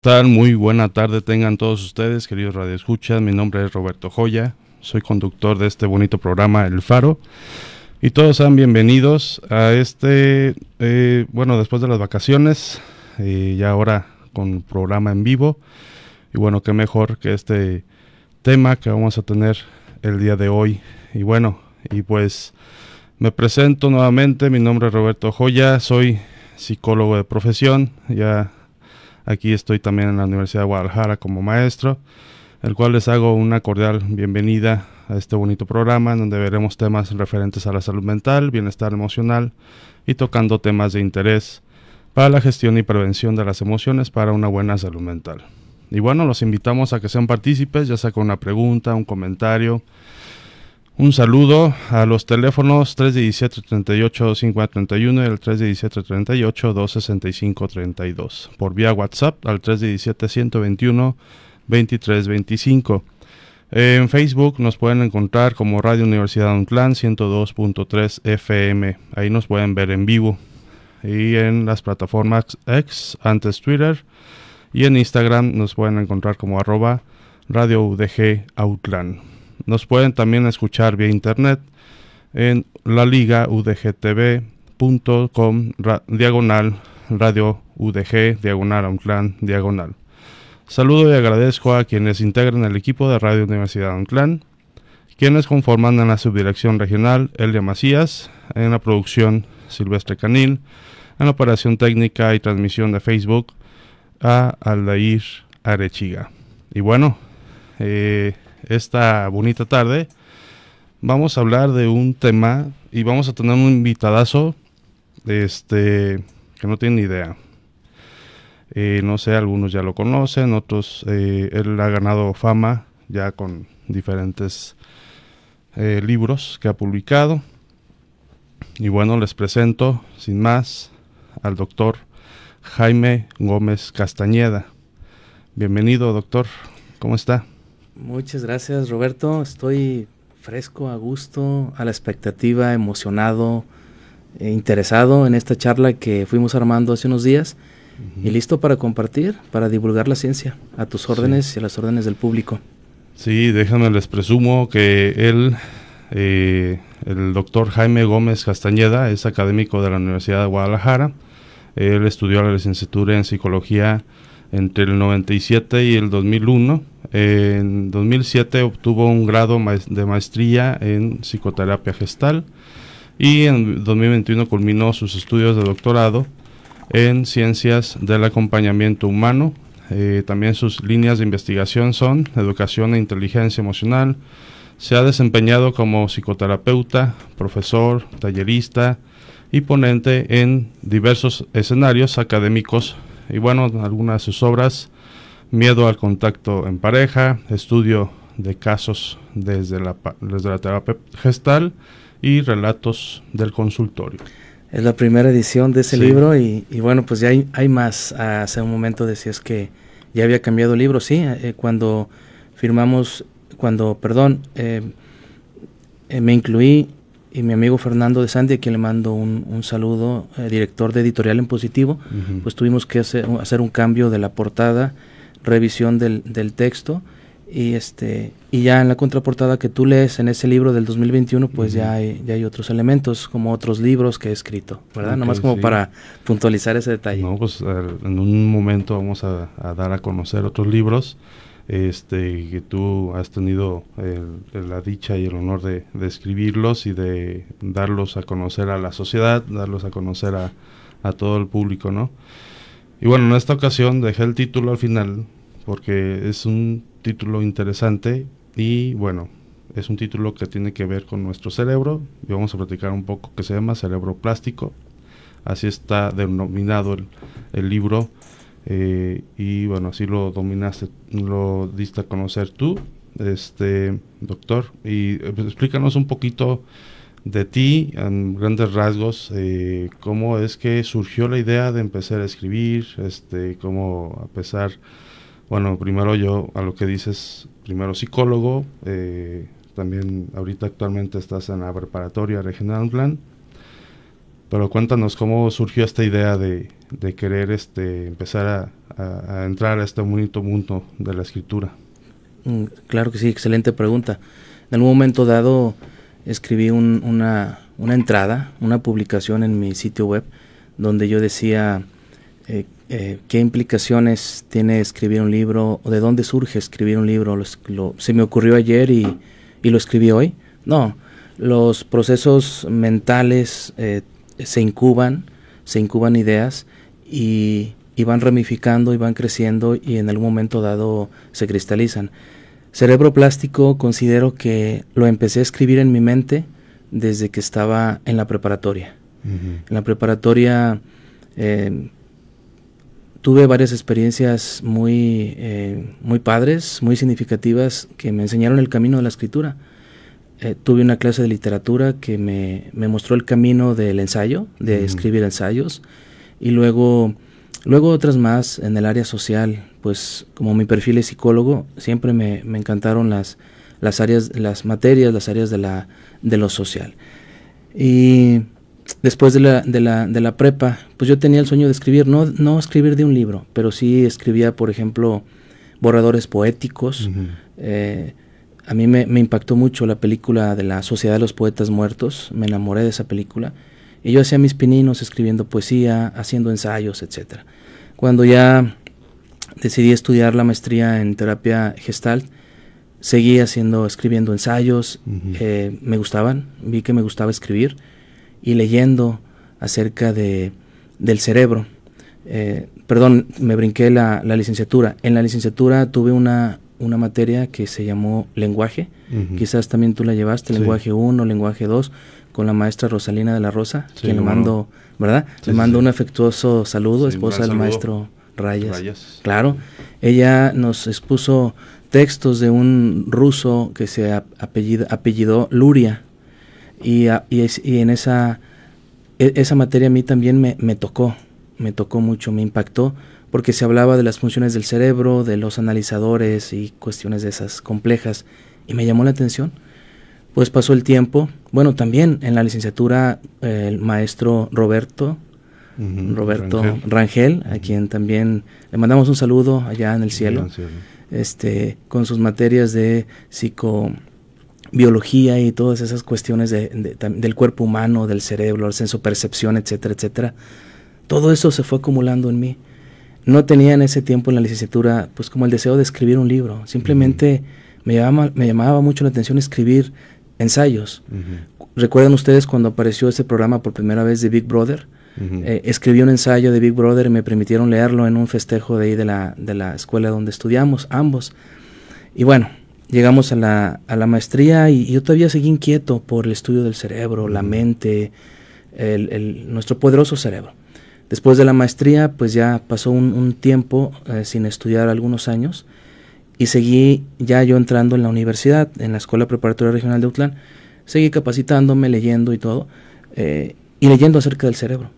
tal? Muy buena tarde tengan todos ustedes, queridos radioescuchas. Mi nombre es Roberto Joya, soy conductor de este bonito programa El Faro. Y todos sean bienvenidos a este, eh, bueno, después de las vacaciones, y eh, ya ahora con programa en vivo. Y bueno, qué mejor que este tema que vamos a tener el día de hoy. Y bueno, y pues me presento nuevamente, mi nombre es Roberto Joya, soy psicólogo de profesión, ya Aquí estoy también en la Universidad de Guadalajara como maestro, el cual les hago una cordial bienvenida a este bonito programa en donde veremos temas referentes a la salud mental, bienestar emocional y tocando temas de interés para la gestión y prevención de las emociones para una buena salud mental. Y bueno, los invitamos a que sean partícipes, ya sea con una pregunta, un comentario, un saludo a los teléfonos 317 38 531 y el 317-38-265-32. Por vía WhatsApp al 317-121-2325. En Facebook nos pueden encontrar como Radio Universidad Autlan 102.3 FM. Ahí nos pueden ver en vivo. Y en las plataformas X, antes Twitter. Y en Instagram nos pueden encontrar como arroba Radio UDG Outland. Nos pueden también escuchar vía internet en la liga udgtv.com diagonal radio udg diagonal clan diagonal. Saludo y agradezco a quienes integran el equipo de Radio Universidad Unclan, quienes conforman en la subdirección regional Elia Macías, en la producción Silvestre Canil, en la operación técnica y transmisión de Facebook a Aldair Arechiga. Y bueno, eh, esta bonita tarde. Vamos a hablar de un tema y vamos a tener un invitadazo este, que no tiene ni idea. Eh, no sé, algunos ya lo conocen, otros eh, él ha ganado fama ya con diferentes eh, libros que ha publicado. Y bueno, les presento, sin más, al doctor Jaime Gómez Castañeda. Bienvenido, doctor. ¿Cómo está? Muchas gracias, Roberto. Estoy fresco, a gusto, a la expectativa, emocionado, eh, interesado en esta charla que fuimos armando hace unos días y listo para compartir, para divulgar la ciencia a tus órdenes y a las órdenes del público. Sí, déjame les presumo que él, eh, el doctor Jaime Gómez Castañeda, es académico de la Universidad de Guadalajara. Él estudió la licenciatura en psicología entre el 97 y el 2001. En 2007 obtuvo un grado de maestría en psicoterapia gestal y en 2021 culminó sus estudios de doctorado en ciencias del acompañamiento humano. Eh, también sus líneas de investigación son educación e inteligencia emocional. Se ha desempeñado como psicoterapeuta, profesor, tallerista y ponente en diversos escenarios académicos y bueno, algunas de sus obras, Miedo al contacto en pareja, Estudio de casos desde la, desde la terapia gestal y Relatos del consultorio. Es la primera edición de ese libro y, bueno, pues ya hay, más. Hace un momento decías que ya había cambiado el libro, sí, eh, eh, cuando firmamos, cuando, perdón, eh, me incluí y mi amigo Fernando de Sandy, a quien le mando un, un saludo, eh, director de Editorial en Positivo, pues tuvimos que hacer, hacer, un cambio de la portada, revisión del, del, texto, y, este, y ya en la contraportada que tú lees en ese libro del 2021, pues ya, hay, ya hay otros elementos, como otros libros que he escrito, ¿verdad? Nomás como para puntualizar ese detalle. No, pues eh, en un momento vamos a, a dar a conocer otros libros este, que tú has tenido la dicha y el honor de, escribirlos y de darlos a conocer a la sociedad, darlos a conocer a, todo el público, ¿no? Y bueno, en esta ocasión dejé el título al final porque es un título interesante y bueno, es un título que tiene que ver con nuestro cerebro y vamos a platicar un poco que se llama Cerebro Plástico. Así está denominado el, el libro eh, y bueno, así lo dominaste, lo diste a conocer tú, este doctor. Y eh, pues, explícanos un poquito de ti, en grandes rasgos, eh, cómo es que surgió la idea de empezar a escribir, este, cómo a pesar, bueno, primero yo a lo que dices, primero psicólogo, también ahorita actualmente estás en la preparatoria regional plan pero cuéntanos cómo surgió esta idea de, querer este, empezar a, entrar a este bonito mundo de la escritura. Mm, claro que sí, excelente pregunta. En algún momento dado escribí un, una, una, entrada, una publicación en mi sitio web, donde yo decía eh, eh, qué implicaciones tiene escribir un libro, o de dónde surge escribir un libro. se me ocurrió ayer y, y, lo escribí hoy. No, los procesos mentales, eh, se incuban, se incuban ideas y, van ramificando y van creciendo y en algún momento dado se cristalizan. Cerebro Plástico considero que lo empecé a escribir en mi mente desde que estaba en la preparatoria. En la preparatoria em, tuve varias experiencias muy, eh, muy padres, muy significativas, que me enseñaron el camino de la escritura. Eh, tuve una clase de literatura que me, mostró el camino del ensayo, de escribir ensayos, y luego, luego otras más en el área social, pues como mi perfil es psicólogo, siempre me, encantaron las, las áreas, las materias, las áreas de, la, de lo social. Y después de la, prepa, pues yo tenía el sueño de escribir, no, no escribir de un libro, pero sí escribía, por ejemplo, borradores poéticos, a mí me, impactó mucho la película de la Sociedad de los Poetas Muertos, me enamoré de esa película, y yo hacía mis pininos escribiendo poesía, haciendo ensayos, etc. Cuando ya decidí estudiar la maestría en terapia gestal, seguí haciendo, escribiendo ensayos, eh, me gustaban, vi que me gustaba escribir, y leyendo acerca de, del cerebro. Eh, perdón, me brinqué la, la licenciatura. En la licenciatura tuve una, una materia que se llamó lenguaje. Quizás también tú la llevaste, lenguaje 1, lenguaje 2, con la maestra Rosalina de la Rosa, quien le mando, ¿verdad? le mando un afectuoso saludo, esposa del maestro Rayas. Claro, ella nos expuso textos de un ruso que se apellidó Luria y, y, en esa, e-, esa materia a mí también me, me tocó, me tocó mucho, me impactó porque se hablaba de las funciones del cerebro, de los analizadores y cuestiones de esas complejas, y me llamó la atención. Pues pasó el tiempo. Bueno, también en la licenciatura el maestro Roberto, Roberto Rangel, a quien también le mandamos un saludo allá en el cielo, este, con sus materias de psicobiología y todas esas cuestiones de, del cuerpo humano, del cerebro, senso percepción, etcétera, etcétera. Todo eso se fue acumulando en mí no tenía en ese tiempo en la licenciatura, pues como el deseo de escribir un libro. Simplemente me, llamaba, me llamaba mucho la atención escribir ensayos. ¿Recuerdan ustedes cuando apareció ese programa por primera vez de Big Brother? Eh, escribí un ensayo de Big Brother y me permitieron leerlo en un festejo de ahí de la, escuela donde estudiamos, ambos. Y bueno, llegamos a la, a la maestría y, yo todavía seguí inquieto por el estudio del cerebro, la mente, el, nuestro poderoso cerebro. Después de la maestría, pues ya pasó un, tiempo eh, sin estudiar algunos años y seguí ya yo entrando en la universidad, en la Escuela Preparatoria Regional de Utlán, seguí capacitándome, leyendo y todo, eh, y leyendo acerca del cerebro.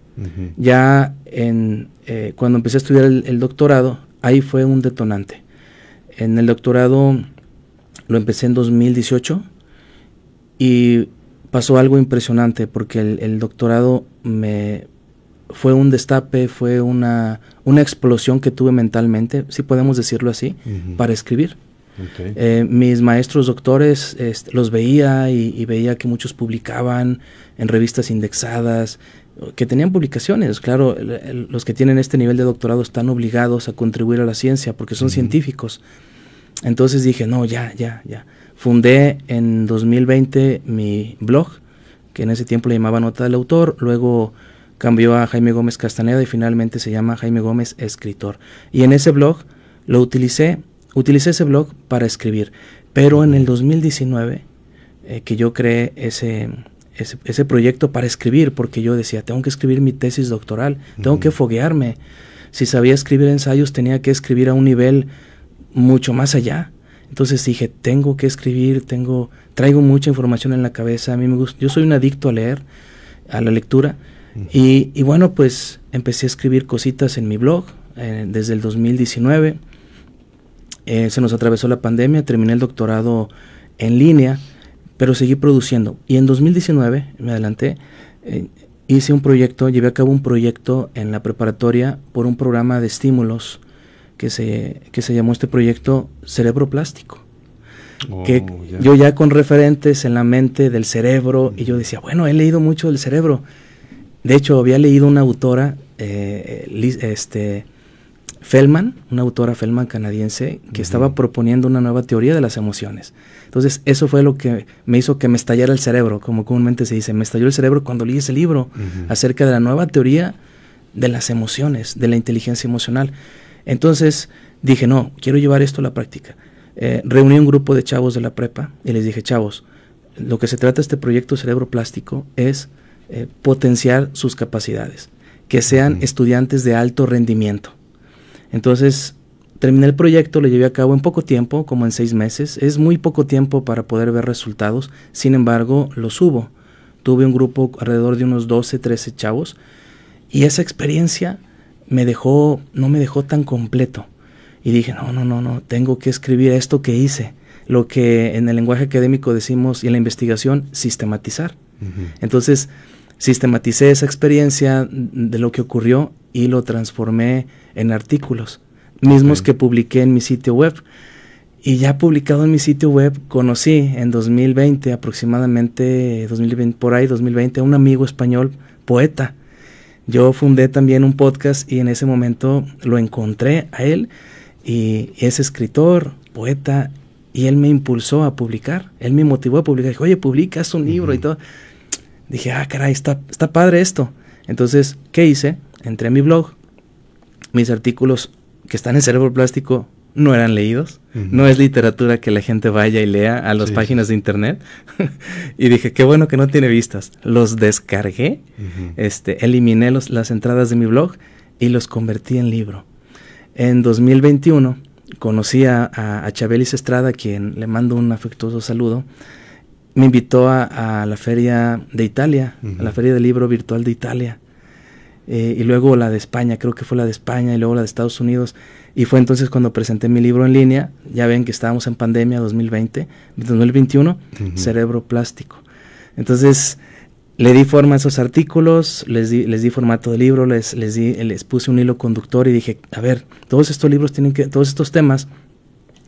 Ya en, eh, cuando empecé a estudiar el, doctorado, ahí fue un detonante. En el doctorado lo empecé en 2018 y pasó algo impresionante porque el doctorado me, fue un destape, fue una, una explosión que tuve mentalmente, si podemos decirlo así, para escribir. Eh, mis maestros doctores los veía y, veía que muchos publicaban en revistas indexadas, que tenían publicaciones. Claro, los que tienen este nivel de doctorado están obligados a contribuir a la ciencia porque son científicos. Entonces dije, no, ya, ya, ya. Fundé en 2020 mi blog, que en ese tiempo le llamaba Nota del Autor, luego cambió a Jaime Gómez Castaneda y finalmente se llama Jaime Gómez Escritor. Y en ese blog lo utilicé, utilicé ese blog para escribir, pero en el 2019 eh, que yo creé ese, ese, proyecto para escribir, porque yo decía, tengo que escribir mi tesis doctoral, tengo que foguearme. Si sabía escribir ensayos, tenía que escribir a un nivel mucho más allá. Entonces dije, tengo que escribir, tengo, traigo mucha información en la cabeza, a mí me gusta, yo soy un adicto a leer, a la lectura, y, bueno, pues empecé a escribir cositas en mi blog eh, desde el 2019. Eh, se nos atravesó la pandemia, terminé el doctorado en línea, pero seguí produciendo. Y en 2019, me adelanté, eh, hice un proyecto, llevé a cabo un proyecto en la preparatoria por un programa de estímulos que se, que se llamó este proyecto Cerebro Plástico. Oh, que yo ya con referentes en la mente del cerebro, y yo decía, bueno, he leído mucho del cerebro de hecho, había leído una autora, eh, este, Feldman, una autora Feldman canadiense, que estaba proponiendo una nueva teoría de las emociones. Entonces, eso fue lo que me hizo que me estallara el cerebro, como comúnmente se dice. Me estalló el cerebro cuando leí ese libro acerca de la nueva teoría de las emociones, de la inteligencia emocional. Entonces, dije, no, quiero llevar esto a la práctica. Eh, reuní un grupo de chavos de la prepa y les dije, chavos, lo que se trata de este proyecto Cerebro Plástico es eh, potenciar sus capacidades, que sean estudiantes de alto rendimiento. Entonces, terminé el proyecto, lo llevé a cabo en poco tiempo, como en seis meses. Es muy poco tiempo para poder ver resultados, sin embargo, los hubo. Tuve un grupo alrededor de unos 12, 13 chavos y esa experiencia me dejó, no me dejó tan completo. Y dije, no, no, no, no, tengo que escribir esto que hice, lo que en el lenguaje académico decimos y en la investigación, sistematizar. Entonces, sistematicé esa experiencia de lo que ocurrió y lo transformé en artículos, mismos que publiqué en mi sitio web. Y ya publicado en mi sitio web, conocí en 2020, aproximadamente 2020, por ahí 2020, a un amigo español poeta. Yo fundé también un podcast y en ese momento lo encontré a él y es escritor, poeta y él me impulsó a publicar, él me motivó a publicar, dijo, oye, publicas un libro y todo dije, ah, caray, está, está padre esto. Entonces, ¿qué hice? Entré a mi blog, mis artículos que están en Cerebro Plástico no eran leídos, no es literatura que la gente vaya y lea a las páginas de internet. y dije, qué bueno que no tiene vistas. Los descargué, este, eliminé los, las entradas de mi blog y los convertí en libro. En 2021 conocí a, a, a Chabelis Estrada, quien le mando un afectuoso saludo, me invitó a, la feria de Italia, a la feria del libro virtual de Italia, eh, y luego la de España, creo que fue la de España, y luego la de Estados Unidos, y fue entonces cuando presenté mi libro en línea, ya ven que estábamos en pandemia 2020, 2021, Cerebro Plástico. Entonces, le di forma a esos artículos, les di, les di formato de libro, les, di, les puse un hilo conductor y dije, a ver, todos estos libros tienen que, todos estos temas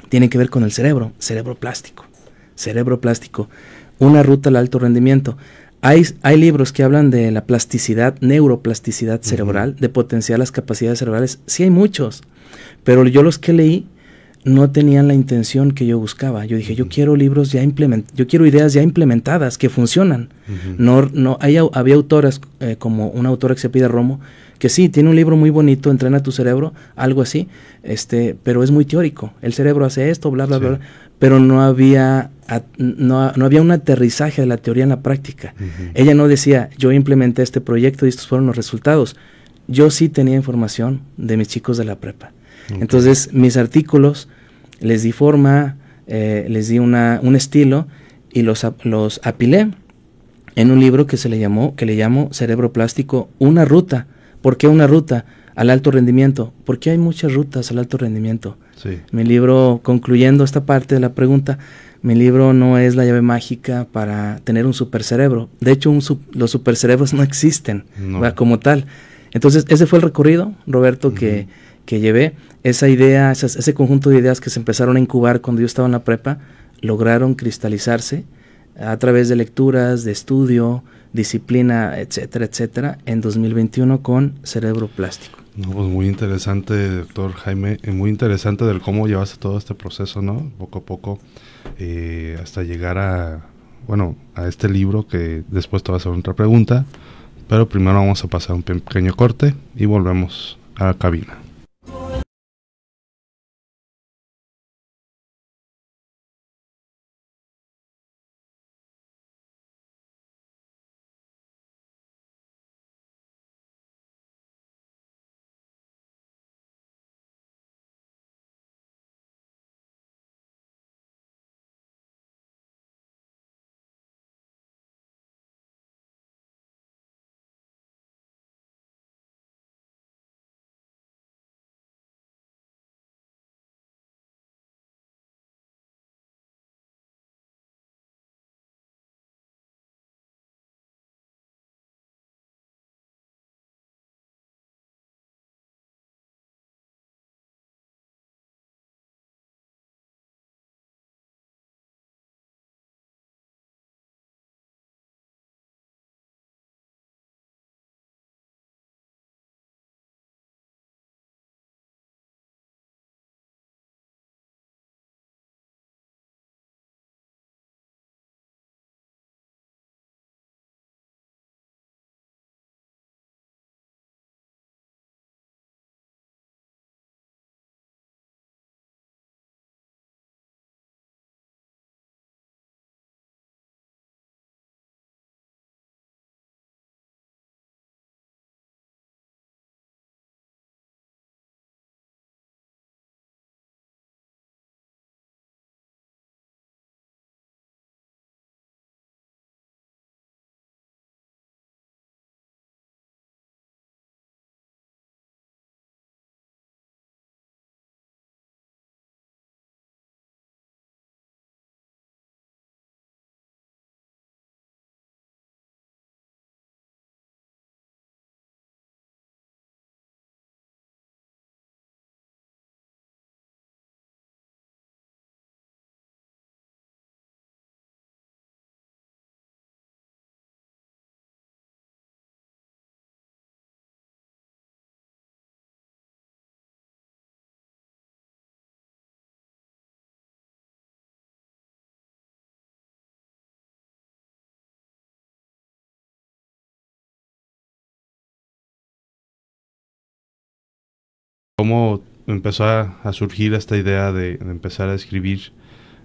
tienen que ver con el cerebro, cerebro plástico cerebro plástico, una ruta al alto rendimiento. Hay, hay libros que hablan de la plasticidad, neuroplasticidad cerebral, de potenciar las capacidades cerebrales. Sí hay muchos, pero yo los que leí no tenían la intención que yo buscaba. Yo dije, yo quiero libros ya implementados, yo quiero ideas ya implementadas, que funcionan. No, no, hay, había autoras, eh, como una autora que se pide Romo, que sí, tiene un libro muy bonito, Entrena tu cerebro, algo así, este, pero es muy teórico. El cerebro hace esto, bla, bla, bla, pero no había, no, había un aterrizaje de la teoría en la práctica. Ella no decía, yo implementé este proyecto y estos fueron los resultados. Yo sí tenía información de mis chicos de la prepa. Entonces, mis artículos les di forma, eh, les di una, un estilo y los, los apilé en un libro que se le llamó, que le llamo Cerebro Plástico, una ruta. ¿Por qué una ruta? al alto rendimiento, porque hay muchas rutas al alto rendimiento. Mi libro, concluyendo esta parte de la pregunta, mi libro no es la llave mágica para tener un super cerebro De hecho, los los supercerebros no existen como tal. Entonces, ese fue el recorrido, Roberto, que, que, llevé. Esa idea, ese conjunto de ideas que se empezaron a incubar cuando yo estaba en la prepa, lograron cristalizarse a través de lecturas, de estudio, disciplina, etcétera, etcétera, en 2021 con Cerebro Plástico. No, pues muy interesante, doctor Jaime, eh, muy interesante del cómo llevaste todo este proceso, ¿no? Poco a poco, eh, hasta llegar a, bueno, a este libro que después te va a hacer otra pregunta, pero primero vamos a pasar un pequeño corte y volvemos a la cabina. cómo empezó a, surgir esta idea de, empezar a escribir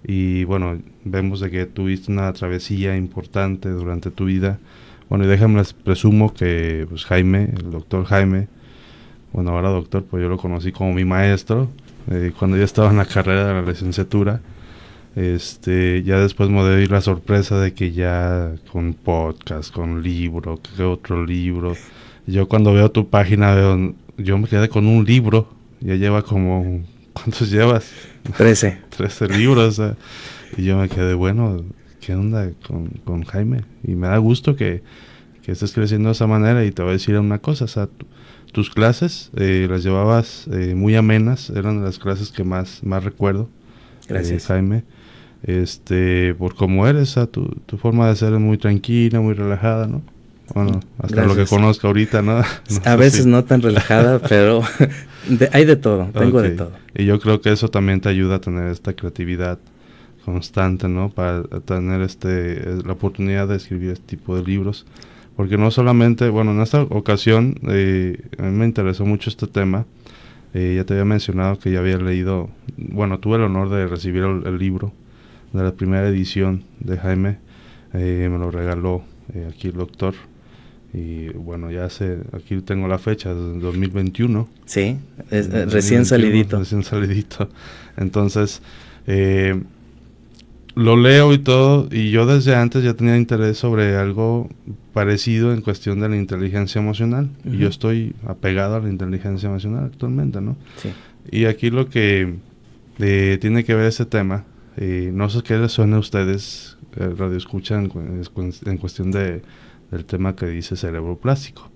y bueno, vemos de que tuviste una travesía importante durante tu vida. Bueno, y déjame, presumo que pues, Jaime, el doctor Jaime, bueno, ahora doctor, pues yo lo conocí como mi maestro, eh, cuando yo estaba en la carrera de la licenciatura. Este, ya después me doy la sorpresa de que ya con podcast, con libro, que otro libro. Yo cuando veo tu página veo yo me quedé con un libro, ya lleva como, ¿cuántos llevas? Trece. Trece libros. Y yo me quedé, bueno, ¿qué onda con, con Jaime? Y me da gusto que, estés creciendo de esa manera y te voy a decir una cosa, o sea, tus clases eh, las llevabas eh, muy amenas, eran las clases que más, más recuerdo. Eh, Gracias. Jaime este, por cómo eres, tu, tu, forma de ser es muy tranquila, muy relajada, ¿no? Bueno, hasta lo que conozco ahorita, ¿no? a veces no tan relajada, pero hay de todo, tengo de todo. Y yo creo que eso también te ayuda a tener esta creatividad constante, ¿no? Para tener este eh, la oportunidad de escribir este tipo de libros. Porque no solamente, bueno, en esta ocasión eh, a mí me interesó mucho este tema. Eh, ya te había mencionado que ya había leído, bueno, tuve el honor de recibir el, libro de la primera edición de Jaime. me lo regaló aquí el doctor y bueno, ya sé, aquí tengo la fecha, 2021. Sí, eh, recién salidito. Recién salidito. Entonces, eh, lo leo y todo, y yo desde antes ya tenía interés sobre algo parecido en cuestión de la inteligencia emocional. Y yo estoy apegado a la inteligencia emocional actualmente, ¿no? Sí. Y aquí lo que eh, tiene que ver ese tema, no sé qué les suene a ustedes, radio escuchan en cuestión de el tema que dice cerebro plástico.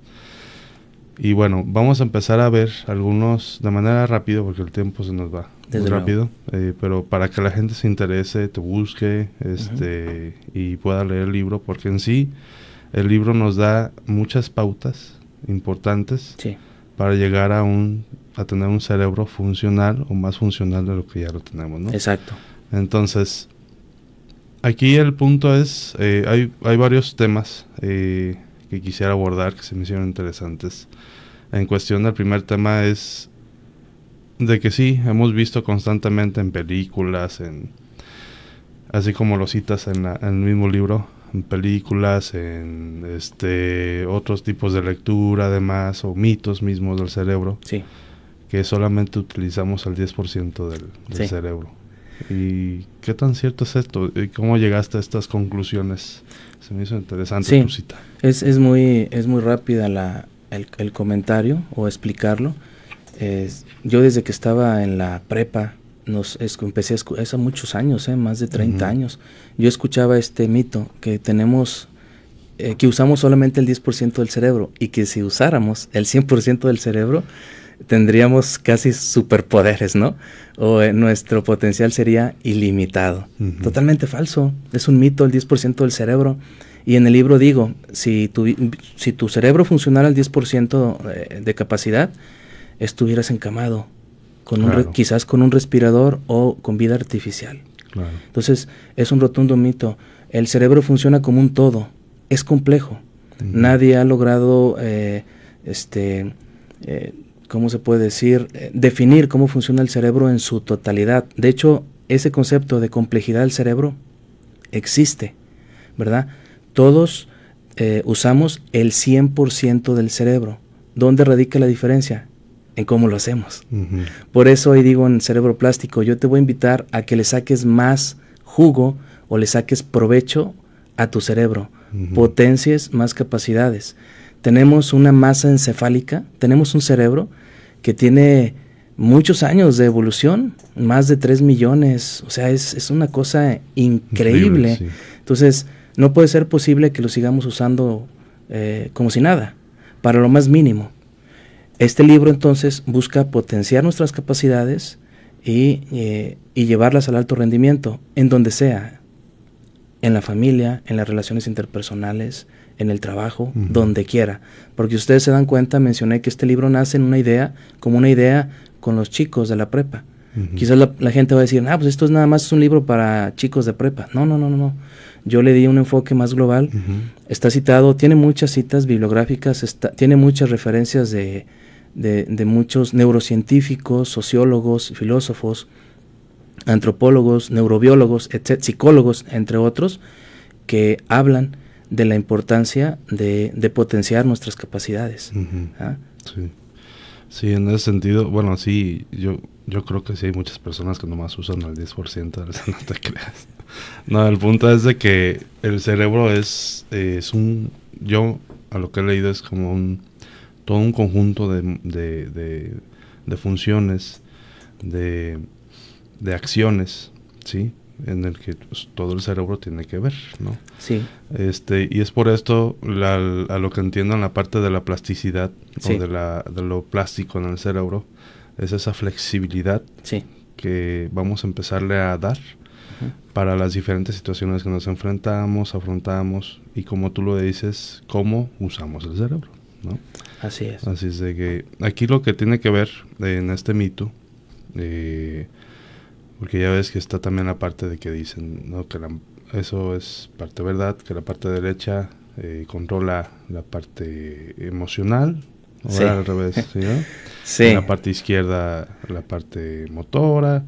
Y bueno, vamos a empezar a ver algunos de manera rápida porque el tiempo se nos va rápido, eh, pero para que la gente se interese, te busque este, y pueda leer el libro, porque en sí el libro nos da muchas pautas importantes para llegar a un a tener un cerebro funcional o más funcional de lo que ya lo tenemos, Exacto. Entonces, Aquí el punto es, eh, hay, varios temas eh, que quisiera abordar que se me hicieron interesantes. En cuestión del primer tema es de que sí, hemos visto constantemente en películas, en así como lo citas en, el mismo libro, en películas, en este otros tipos de lectura además, o mitos mismos del cerebro, que solamente utilizamos el 10% del, del cerebro. ¿Y qué tan cierto es esto? ¿Y ¿Cómo llegaste a estas conclusiones? Se me hizo interesante tu cita. Es, es, muy, es muy rápida la, el, comentario o explicarlo. yo desde que estaba en la prepa, nos empecé a hace muchos años, eh, más de 30 años, yo escuchaba este mito que tenemos, eh, que usamos solamente el 10% del cerebro y que si usáramos el 100% del cerebro, tendríamos casi superpoderes, ¿no? O eh, nuestro potencial sería ilimitado. Totalmente falso. Es un mito el 10% del cerebro. Y en el libro digo, si tu, si tu cerebro funcionara al 10% eh, de capacidad, estuvieras encamado, quizás con un respirador o con vida artificial. Entonces, es un rotundo mito. El cerebro funciona como un todo, es complejo. Nadie ha logrado eh, este, ¿cómo se puede decir? Eh, definir cómo funciona el cerebro en su totalidad. De hecho, ese concepto de complejidad del cerebro existe, ¿verdad? Todos eh, usamos el 100% del cerebro. ¿Dónde radica la diferencia? En cómo lo hacemos. Por eso hoy digo en cerebro plástico, yo te voy a invitar a que le saques más jugo o le saques provecho a tu cerebro, potencias, potencies más capacidades. Tenemos una masa encefálica, tenemos un cerebro que tiene muchos años de evolución, más de 3 millones, o sea, es, una cosa increíble. Entonces, no puede ser posible que lo sigamos usando eh, como si nada, para lo más mínimo. Este libro entonces busca potenciar nuestras capacidades y eh, llevarlas al alto rendimiento, en donde sea, en la familia, en las relaciones interpersonales, en el trabajo, donde quiera. Porque ustedes se dan cuenta, mencioné que este libro nace en una idea, como una idea con los chicos de la prepa. Quizás la, gente va a decir, ah, pues esto es nada más un libro para chicos de prepa. No, no, no, no, no. Yo le di un enfoque más global. Está citado, tiene muchas citas bibliográficas, tiene muchas referencias de, de, muchos neurocientíficos, sociólogos, filósofos, antropólogos, neurobiólogos, etc, psicólogos, entre otros, que hablan de la importancia de, potenciar nuestras capacidades. ¿ah? Sí. en ese sentido, bueno, sí, yo, yo creo que sí hay muchas personas que nomás usan el 10%, de no te creas. No, el punto es de que el cerebro es, es un, yo a lo que he leído es como un, todo un conjunto de, funciones, de, de acciones, ¿sí? en el que pues, todo el cerebro tiene que ver, ¿no? Sí. Este, y es por esto, a lo que entiendo en la parte de la plasticidad de, de lo plástico en el cerebro, es esa flexibilidad sí. que vamos a empezarle a dar para las diferentes situaciones que nos enfrentamos, afrontamos y como tú lo dices, cómo usamos el cerebro, ¿no? Así es. Así es de que aquí lo que tiene que ver en este mito, eh, porque ya ves que está también la parte de que dicen, ¿no? Que eso es parte verdad, que la parte derecha eh, controla la parte emocional, o al revés, ¿sí, sí. La parte izquierda, la parte motora,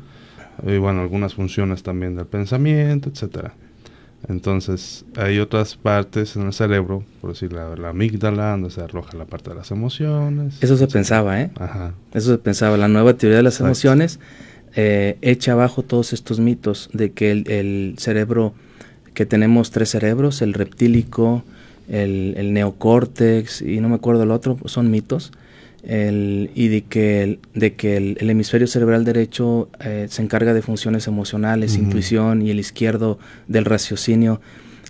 y bueno, algunas funciones también del pensamiento, etcétera. Entonces, hay otras partes en el cerebro, por decir la, la, amígdala, donde se arroja la parte de las emociones. Eso se pensaba, ¿eh? Ajá. Eso se pensaba, la nueva teoría de las emociones eh, echa abajo todos estos mitos de que el, cerebro, que tenemos tres cerebros, el reptílico, el, neocórtex y no me acuerdo el otro, son mitos, el, y de que, el, de que el, hemisferio cerebral derecho eh, se encarga de funciones emocionales, intuición, y el izquierdo del raciocinio,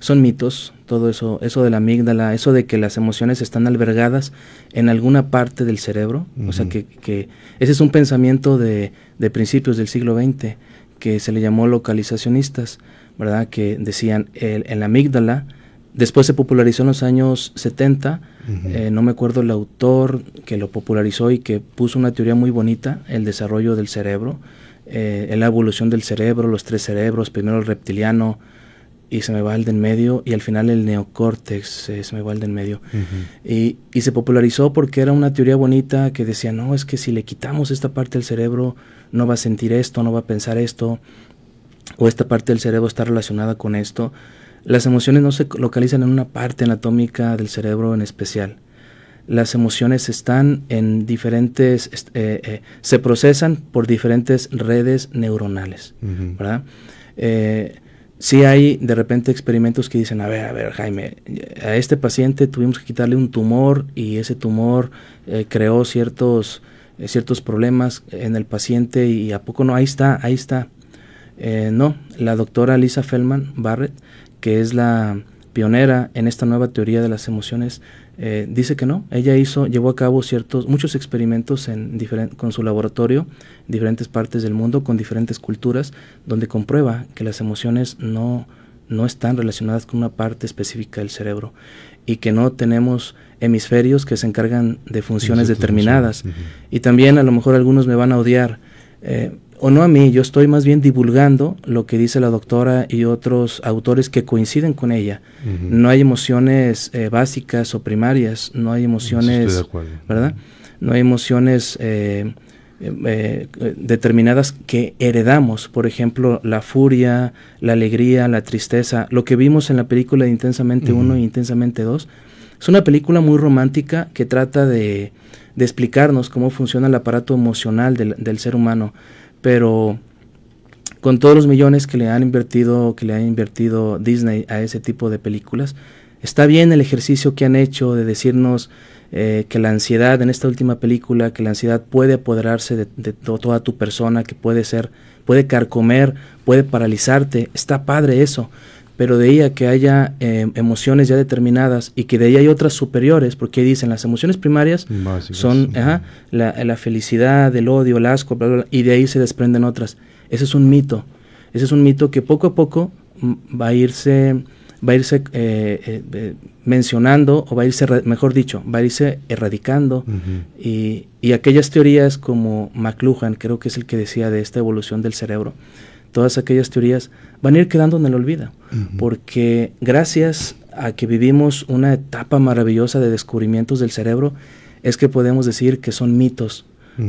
son mitos, todo eso, eso de la amígdala, eso de que las emociones están albergadas en alguna parte del cerebro, o sea que, ese es un pensamiento de, de, principios del siglo XX que se le llamó localizacionistas, ¿verdad? Que decían el, en la amígdala, después se popularizó en los años 70, eh, no me acuerdo el autor que lo popularizó y que puso una teoría muy bonita, el desarrollo del cerebro, eh, la evolución del cerebro, los tres cerebros, primero el reptiliano, y se me va al de en medio y al final el neocórtex eh, se me va el de en medio. y, se popularizó porque era una teoría bonita que decía, no, es que si le quitamos esta parte del cerebro no va a sentir esto, no va a pensar esto, o esta parte del cerebro está relacionada con esto. Las emociones no se localizan en una parte anatómica del cerebro en especial. Las emociones están en diferentes, eh, eh, se procesan por diferentes redes neuronales, ¿verdad? sí hay de repente experimentos que dicen, a ver, a ver, Jaime, a este paciente tuvimos que quitarle un tumor y ese tumor eh, creó ciertos, eh, ciertos problemas en el paciente y a poco no, ahí está, ahí está. Eh, no, la doctora Lisa Feldman Barrett, que es la pionera en esta nueva teoría de las emociones, eh, dice que no, ella hizo, llevó a cabo ciertos, muchos experimentos en con su laboratorio, en diferentes partes del mundo, con diferentes culturas, donde comprueba que las emociones no, no están relacionadas con una parte específica del cerebro y que no tenemos hemisferios que se encargan de funciones determinadas. y también a lo mejor algunos me van a odiar, eh, o no a mí, yo estoy más bien divulgando lo que dice la doctora y otros autores que coinciden con ella. No hay emociones eh, básicas o primarias, no hay emociones, ¿verdad? No hay emociones eh, eh, eh, determinadas que heredamos, por ejemplo, la furia, la alegría, la tristeza, lo que vimos en la película de Intensamente 1 y e Intensamente 2. Es una película muy romántica que trata de, explicarnos cómo funciona el aparato emocional del ser humano pero con todos los millones que le han invertido, que le ha invertido Disney a ese tipo de películas, está bien el ejercicio que han hecho de decirnos eh, que la ansiedad en esta última película, que la ansiedad puede apoderarse de, toda tu persona, que puede ser, puede carcomer, puede paralizarte, está padre eso, pero de ahí a que haya em, emociones ya determinadas y que de ahí hay otras superiores, porque dicen las emociones primarias son la, felicidad, el odio, el asco, y de ahí se desprenden otras. Ese es un mito, ese es un mito que poco a poco va a irse, va a irse eh, eh, eh, mencionando, o va a irse, mejor dicho, va a irse erradicando, y, y aquellas teorías como McLuhan, creo que es el que decía de esta evolución del cerebro, todas aquellas teorías van a ir quedando en el olvido, porque gracias a que vivimos una etapa maravillosa de descubrimientos del cerebro, es que podemos decir que son mitos.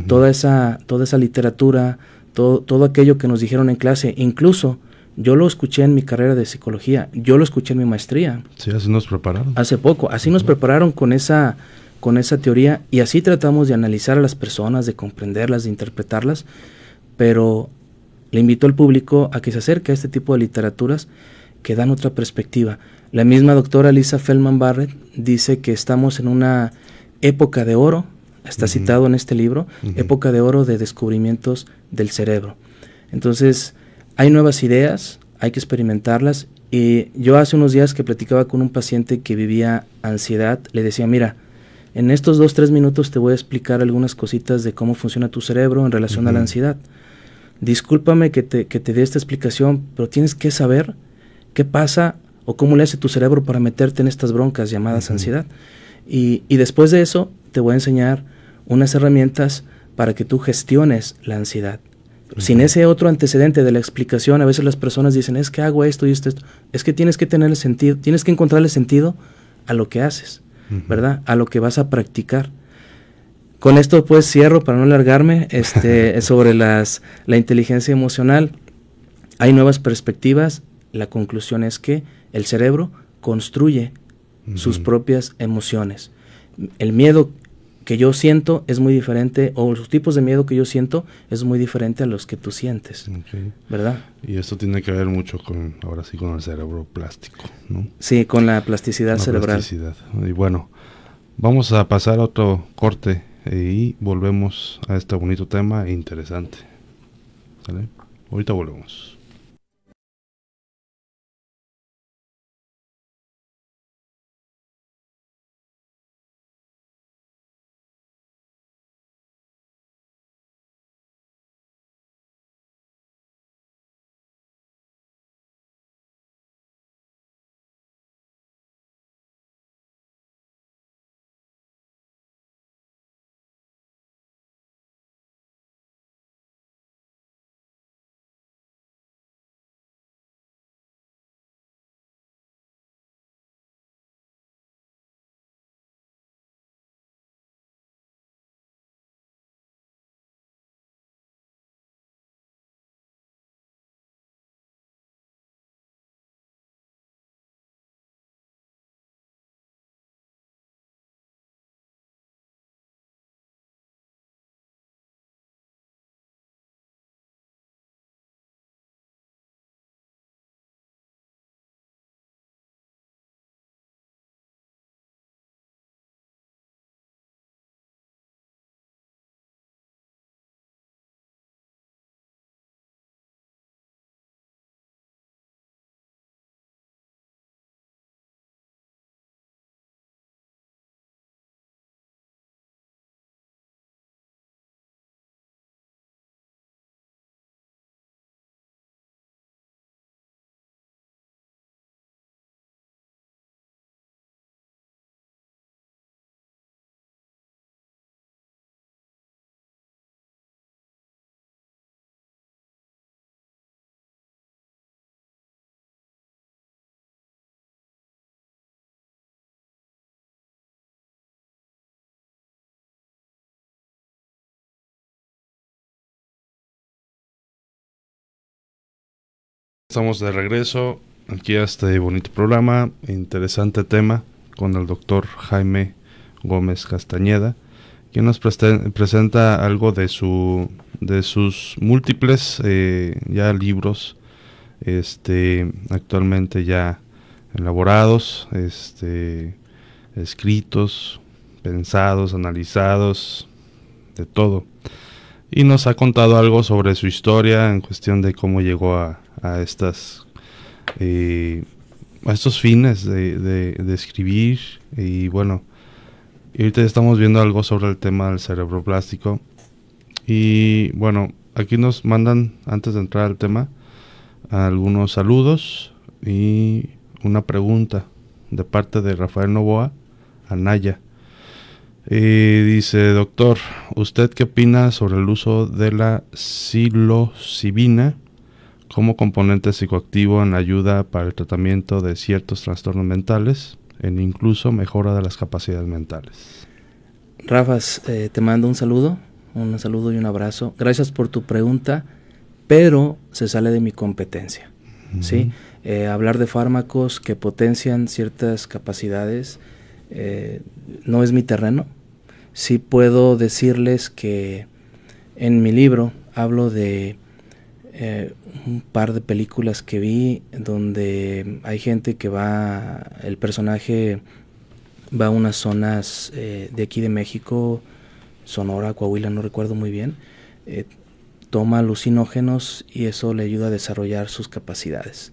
toda, esa, toda esa literatura, todo, todo aquello que nos dijeron en clase, incluso yo lo escuché en mi carrera de psicología, yo lo escuché en mi maestría. Sí, así nos prepararon. Hace poco, así nos prepararon con esa, con esa teoría y así tratamos de analizar a las personas, de comprenderlas, de interpretarlas, pero le invito al público a que se acerque a este tipo de literaturas que dan otra perspectiva. La misma doctora Lisa Feldman Barrett dice que estamos en una época de oro, está citado en este libro, época de oro de descubrimientos del cerebro. Entonces, hay nuevas ideas, hay que experimentarlas. Y yo hace unos días que platicaba con un paciente que vivía ansiedad, le decía, mira, en estos dos, tres minutos te voy a explicar algunas cositas de cómo funciona tu cerebro en relación a la ansiedad discúlpame que te, que te dé esta explicación, pero tienes que saber qué pasa o cómo le hace tu cerebro para meterte en estas broncas llamadas ansiedad. Y, y, después de eso te voy a enseñar unas herramientas para que tú gestiones la ansiedad. Sin ese otro antecedente de la explicación, a veces las personas dicen, es que hago esto y esto, Es que tienes que tener el sentido, tienes que encontrarle sentido a lo que haces, ¿verdad? A lo que vas a practicar. Con esto pues cierro para no alargarme este, sobre las, la inteligencia emocional. Hay nuevas perspectivas. La conclusión es que el cerebro construye sus propias emociones. El miedo que yo siento es muy diferente, o los tipos de miedo que yo siento es muy diferente a los que tú sientes. ¿Verdad? Y esto tiene que ver mucho con, ahora sí, con el cerebro plástico, ¿no? Sí, con la plasticidad cerebral. Y bueno, vamos a pasar a otro corte y volvemos a este bonito tema e interesante. Ahorita volvemos. Estamos de regreso aquí a este bonito programa, interesante tema con el doctor Jaime Gómez Castañeda, quien nos presenta algo de su de sus múltiples eh, ya libros, este actualmente ya elaborados, este escritos, pensados, analizados, de todo. Y nos ha contado algo sobre su historia en cuestión de cómo llegó a a estas eh, a estos fines de, escribir y bueno ahorita estamos viendo algo sobre el tema del cerebro plástico y bueno aquí nos mandan antes de entrar al tema algunos saludos y una pregunta de parte de Rafael Novoa Anaya eh, dice, doctor, ¿usted qué opina sobre el uso de la psilocibina como componente psicoactivo en ayuda para el tratamiento de ciertos trastornos mentales, en incluso mejora de las capacidades mentales. Rafas, eh, te mando un saludo, un saludo y un abrazo. Gracias por tu pregunta, pero se sale de mi competencia. ¿sí? Eh, hablar de fármacos que potencian ciertas capacidades eh, no es mi terreno. Sí puedo decirles que en mi libro hablo de eh, un par de películas que vi donde hay gente que va, el personaje va a unas zonas eh, de aquí de México, Sonora, Coahuila, no recuerdo muy bien, eh, toma alucinógenos y eso le ayuda a desarrollar sus capacidades.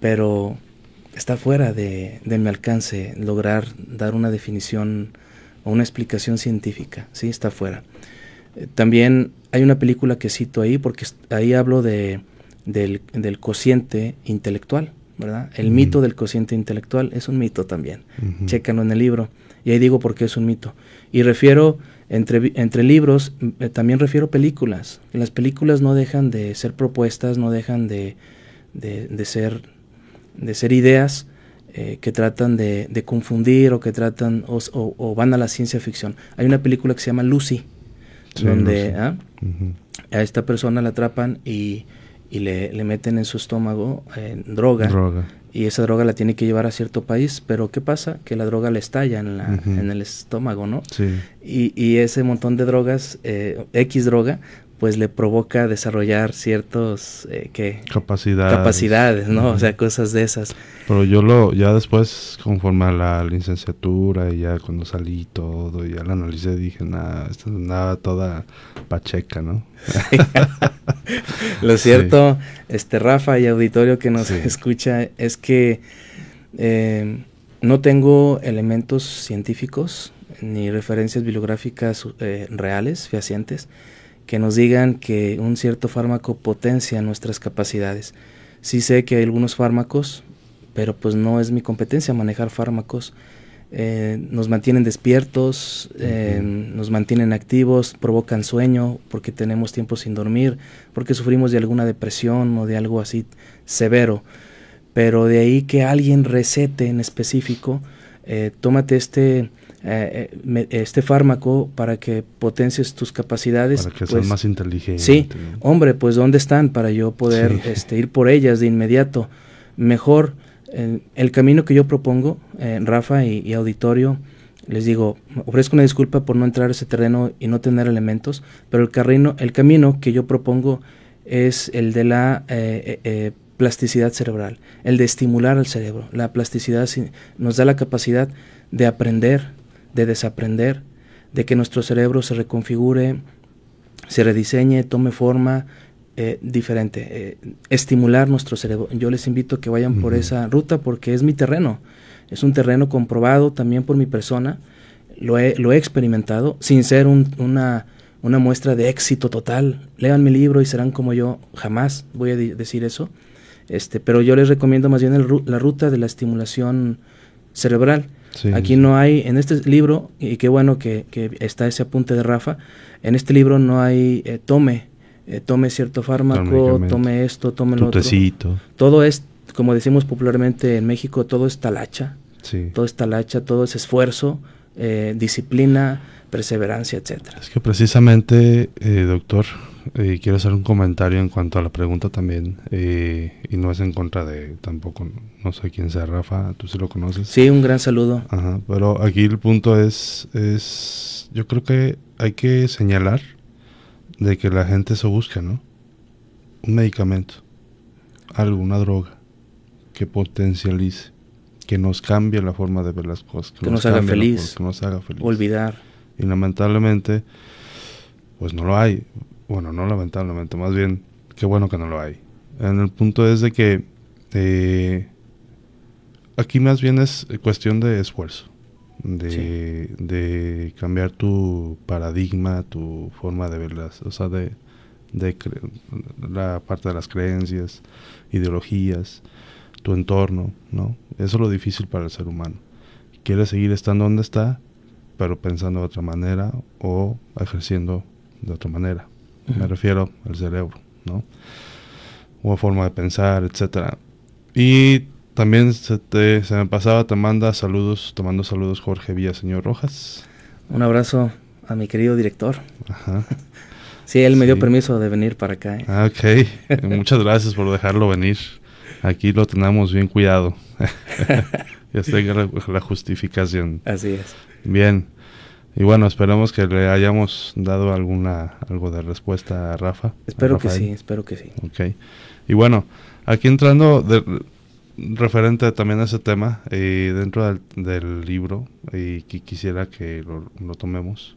pero está fuera de, de, mi alcance lograr dar una definición o una explicación científica, ¿sí? Está fuera. Eh, también hay una película que cito ahí porque ahí hablo de, del, cociente intelectual, ¿verdad? El mito del cociente intelectual es un mito también. chécano en el libro. Y ahí digo por qué es un mito. Y refiero, entre, entre libros, eh, también refiero películas. Las películas no dejan de ser propuestas, no dejan de, ser, de ser ideas eh, que tratan de, de, confundir o que tratan o, o, van a la ciencia ficción. Hay una película que se llama Lucy, donde a esta persona la atrapan y, y le, meten en su estómago droga, Y esa droga la tiene que llevar a cierto país, pero ¿qué pasa? Que la droga le estalla en, la, en el estómago, ¿no? Y, y, ese montón de drogas, eh, X droga, pues le provoca desarrollar ciertos eh, capacidades no o sea cosas de esas pero yo lo ya después conforme a la licenciatura y ya cuando salí todo ya la analicé dije nada esto nada toda pacheca no lo cierto este Rafa y auditorio que nos escucha es que eh, no tengo elementos científicos ni referencias bibliográficas eh, reales fehacientes que nos digan que un cierto fármaco potencia nuestras capacidades. Sí sé que hay algunos fármacos, pero pues no es mi competencia manejar fármacos. Eh, nos mantienen despiertos, eh, nos mantienen activos, provocan sueño porque tenemos tiempo sin dormir, porque sufrimos de alguna depresión o de algo así severo. Pero de ahí que alguien recete en específico, eh, tómate este eh, eh, este fármaco para que potencies tus capacidades. Para que seas pues, más inteligente. Sí, hombre, pues ¿dónde están para yo poder este, ir por ellas de inmediato? Mejor eh, el, camino que yo propongo, Rafa y, auditorio, les digo, ofrezco una disculpa por no entrar a ese terreno y no tener elementos, pero el, carrino, el camino que yo propongo es el de la plasticidad cerebral, el de estimular al cerebro. La plasticidad nos da la capacidad de aprender, de desaprender, de que nuestro cerebro se reconfigure, se rediseñe, tome forma eh, diferente, eh, estimular nuestro cerebro. Yo les invito a que vayan por esa ruta porque es mi terreno, es un terreno comprobado también por mi persona, lo he, lo he experimentado sin ser una, muestra de éxito total. Lean mi libro y serán como yo, jamás voy a decir eso. Este, pero yo les recomiendo más bien la ruta de la estimulación cerebral. Aquí no hay, en este libro, y qué bueno que, está ese apunte de Rafa, en este libro no hay eh, tome, eh, tome cierto fármaco, tome esto, tome lo otro. Todo es, como decimos popularmente en México, todo es talacha. Todo es talacha, todo es esfuerzo, eh, disciplina, perseverancia, etcétera. Es que precisamente, doctor, quiero hacer un comentario en cuanto a la pregunta también, y no es en contra de tampoco, no sé quién sea Rafa, tú sí lo conoces. Sí, un gran saludo. pero aquí el punto es, es, yo creo que hay que señalar de que la gente se busca, ¿no? Un medicamento, alguna droga que potencialice, que nos cambie la forma de ver las cosas, que, nos, haga feliz, que nos haga feliz, olvidar. Y lamentablemente, pues no lo hay bueno, no lamentablemente, más bien, qué bueno que no lo hay. En el punto es de que eh, aquí más bien es cuestión de esfuerzo, de, cambiar tu paradigma, tu forma de verlas, o sea, de, de la parte de las creencias, ideologías, tu entorno, ¿no? Eso es lo difícil para el ser humano. Quiere seguir estando donde está, pero pensando de otra manera o ejerciendo de otra manera me refiero al cerebro, ¿no? a forma de pensar, etcétera. Y también se, te, se me pasaba, te manda saludos, tomando saludos Jorge señor Rojas. Un abrazo a mi querido director. Ajá. Sí, él me dio permiso de venir para acá. ¿eh? Ah, ok. Eh, muchas gracias por dejarlo venir. Aquí lo tenemos bien cuidado. ya está la justificación. Así es. Bien. Y bueno, esperemos que le hayamos dado alguna algo de respuesta a Rafa. Espero que sí, espero que sí. Ok. Y bueno, aquí entrando referente también a ese tema, dentro del, libro, y que quisiera que lo, tomemos,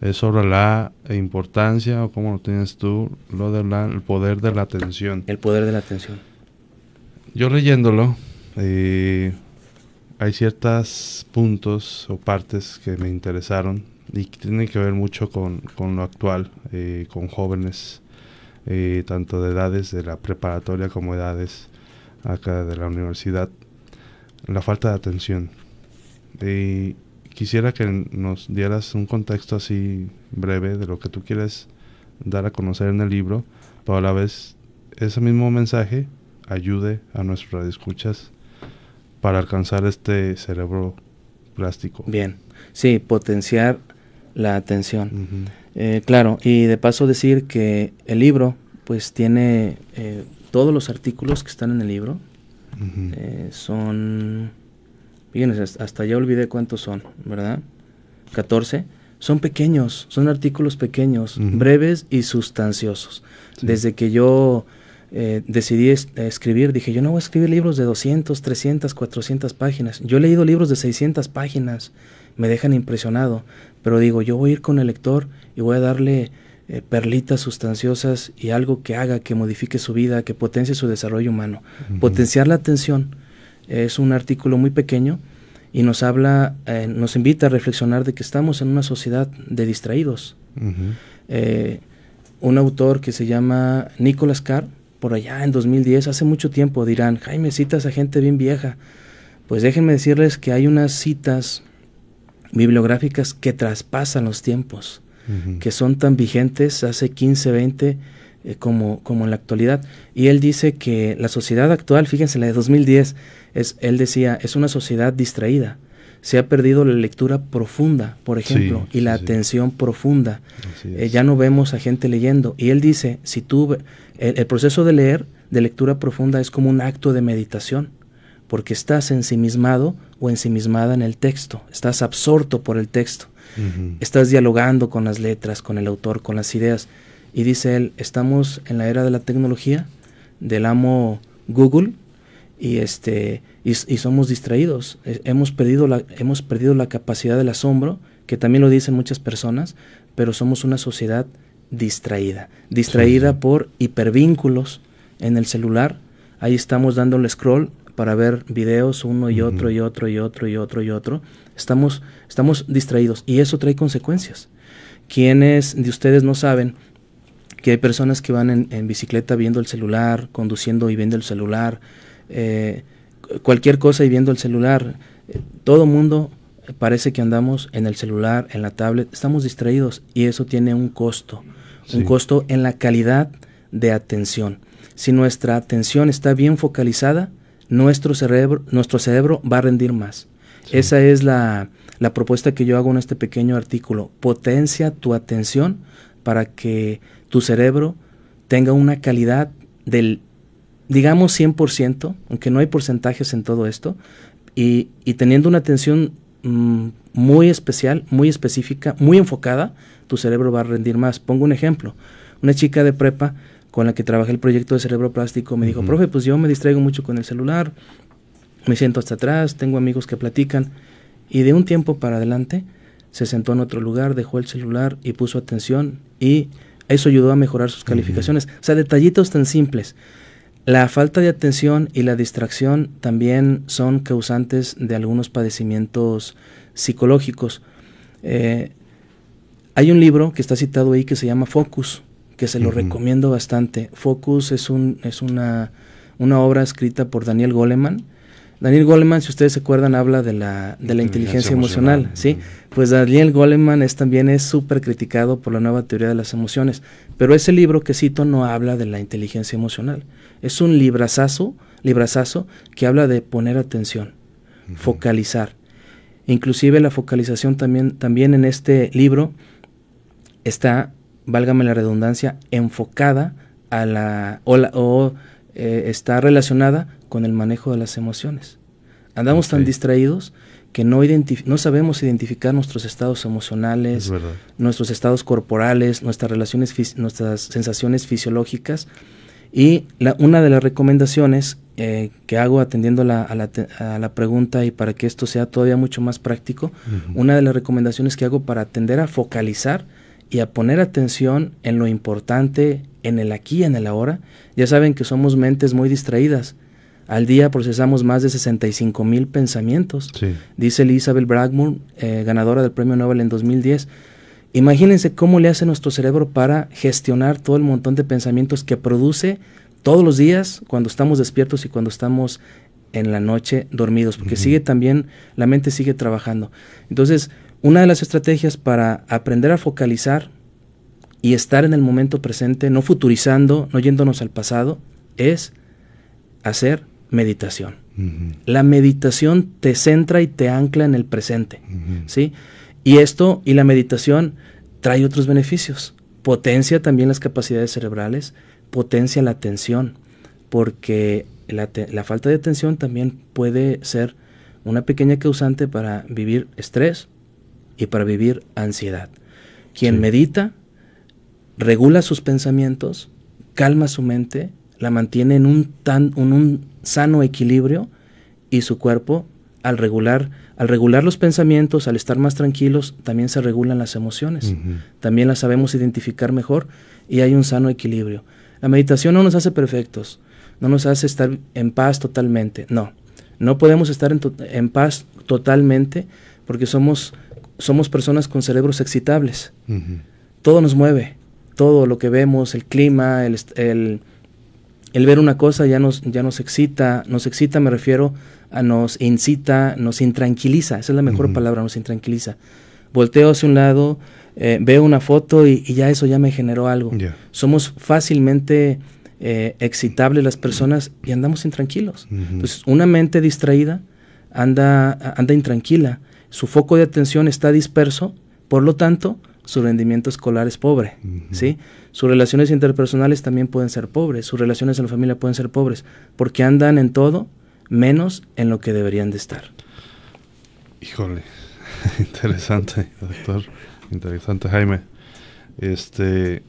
es sobre la importancia, o cómo lo tienes tú, lo del poder de la atención. El poder de la atención. Yo leyéndolo, y hay ciertos puntos o partes que me interesaron y que tienen que ver mucho con, lo actual, eh, con jóvenes, eh, tanto de edades de la preparatoria como edades acá de la universidad, la falta de atención. Y quisiera que nos dieras un contexto así breve de lo que tú quieres dar a conocer en el libro, pero a la vez ese mismo mensaje ayude a nuestros radioescuchas para alcanzar este cerebro plástico. Bien, sí, potenciar la atención. Eh, claro, y de paso decir que el libro pues tiene eh, todos los artículos que están en el libro. Eh, son, fíjense, hasta ya olvidé cuántos son, ¿verdad? 14. Son pequeños, son artículos pequeños, breves y sustanciosos. Desde que yo eh, decidí escribir, dije, yo no voy a escribir libros de 200, 300, 400 páginas. Yo he leído libros de 600 páginas, me dejan impresionado, pero digo, yo voy a ir con el lector y voy a darle eh, perlitas sustanciosas y algo que haga, que modifique su vida, que potencie su desarrollo humano. Potenciar la atención es un artículo muy pequeño y nos habla, eh, nos invita a reflexionar de que estamos en una sociedad de distraídos. un autor que se llama Nicolas Carr por allá en 2010, hace mucho tiempo, dirán, Jaime, citas a gente bien vieja. Pues déjenme decirles que hay unas citas bibliográficas que traspasan los tiempos, que son tan vigentes hace 15, 20 eh, como, como en la actualidad. Y él dice que la sociedad actual, fíjense, la de 2010, es, él decía, es una sociedad distraída, se ha perdido la lectura profunda, por ejemplo, y la atención profunda. Eh, ya no vemos a gente leyendo. Y él dice, si tú, el, proceso de leer, de lectura profunda, es como un acto de meditación, porque estás ensimismado o ensimismada en el texto, estás absorto por el texto, estás dialogando con las letras, con el autor, con las ideas. Y dice él, estamos en la era de la tecnología, del amo Google, y este y, somos distraídos eh, hemos perdido la hemos perdido la capacidad del asombro que también lo dicen muchas personas pero somos una sociedad distraída distraída por hipervínculos en el celular ahí estamos dando el scroll para ver videos uno y otro y otro y otro y otro y otro estamos estamos distraídos y eso trae consecuencias quienes de ustedes no saben que hay personas que van en bicicleta viendo el celular conduciendo y viendo el celular eh, cualquier cosa y viendo el celular. Eh, todo mundo parece que andamos en el celular, en la tablet, estamos distraídos y eso tiene un costo, un costo en la calidad de atención. Si nuestra atención está bien focalizada, nuestro cerebro, nuestro cerebro va a rendir más. Esa es la, la propuesta que yo hago en este pequeño artículo. Potencia tu atención para que tu cerebro tenga una calidad del digamos 100%, aunque no hay porcentajes en todo esto, y, teniendo una atención mm, muy especial, muy específica, muy enfocada, tu cerebro va a rendir más. Pongo un ejemplo. Una chica de prepa con la que trabajé el proyecto de cerebro plástico me dijo, profe, pues yo me distraigo mucho con el celular, me siento hasta atrás, tengo amigos que platican. Y de un tiempo para adelante se sentó en otro lugar, dejó el celular y puso atención y eso ayudó a mejorar sus calificaciones. O sea, detallitos tan simples. La falta de atención y la distracción también son causantes de algunos padecimientos psicológicos. Eh, hay un libro que está citado ahí que se llama Focus, que se lo recomiendo bastante. Focus es, es una, obra escrita por Daniel Goleman. Daniel Goleman, si ustedes se acuerdan, habla de la, de la inteligencia, emocional, ¿sí? Pues Daniel Goleman es, también es súper criticado por la nueva teoría de las emociones, pero ese libro que cito no habla de la inteligencia emocional. Es un librazazo, librazazo que habla de poner atención, focalizar. Inclusive la focalización también, también en este libro está, válgame la redundancia, enfocada a la o, la, o eh, está relacionada con el manejo de las emociones. Andamos tan distraídos que no, no sabemos identificar nuestros estados emocionales, nuestros estados corporales, nuestras, relaciones nuestras sensaciones fisiológicas y la, una de las recomendaciones eh, que hago atendiendo la, a, la, pregunta y para que esto sea todavía mucho más práctico, una de las recomendaciones que hago para atender a focalizar y a poner atención en lo importante, en el aquí, y en el ahora, ya saben que somos mentes muy distraídas. Al día procesamos más de 65 mil pensamientos. Dice Elizabeth Bragman, eh, ganadora del Premio Nobel en 2010, Imagínense cómo le hace nuestro cerebro para gestionar todo el montón de pensamientos que produce todos los días cuando estamos despiertos y cuando estamos en la noche dormidos, porque sigue también, la mente sigue trabajando. Entonces, una de las estrategias para aprender a focalizar y estar en el momento presente, no futurizando, no yéndonos al pasado, es hacer meditación. La meditación te centra y te ancla en el presente, ¿sí? Y esto y la meditación trae otros beneficios. Potencia también las capacidades cerebrales, potencia la atención, porque la, falta de atención también puede ser una pequeña causante para vivir estrés y para vivir ansiedad. Quien medita regula sus pensamientos, calma su mente, la mantiene en un, tan, un sano equilibrio y su cuerpo, al regular al regular los pensamientos, al estar más tranquilos, también se regulan las emociones. También las sabemos identificar mejor y hay un sano equilibrio. La meditación no nos hace perfectos, no nos hace estar en paz totalmente, no. No podemos estar en, paz totalmente porque somos, somos personas con cerebros excitables. Todo nos mueve, todo lo que vemos, el clima, el, el el ver una cosa ya nos, ya nos excita, nos excita me refiero nos incita, nos intranquiliza, esa es la mejor palabra, nos intranquiliza. Volteo hacia un lado, eh, veo una foto y, ya eso ya me generó algo. Somos fácilmente eh, excitables las personas y andamos intranquilos. Entonces, una mente distraída anda, anda intranquila, su foco de atención está disperso, por lo tanto, su rendimiento escolar es pobre, ¿sí? Sus relaciones interpersonales también pueden ser pobres, sus relaciones en la familia pueden ser pobres, porque andan en todo menos en lo que deberían de estar. Híjole, interesante, doctor. Interesante, Jaime. Este,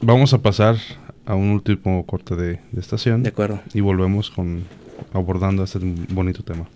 vamos a pasar a un último corte de, estación. De acuerdo. Y volvemos con abordando este bonito tema.